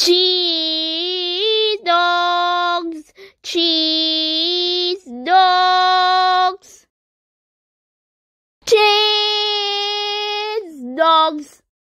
Cheese dogs, cheese dogs, cheese dogs.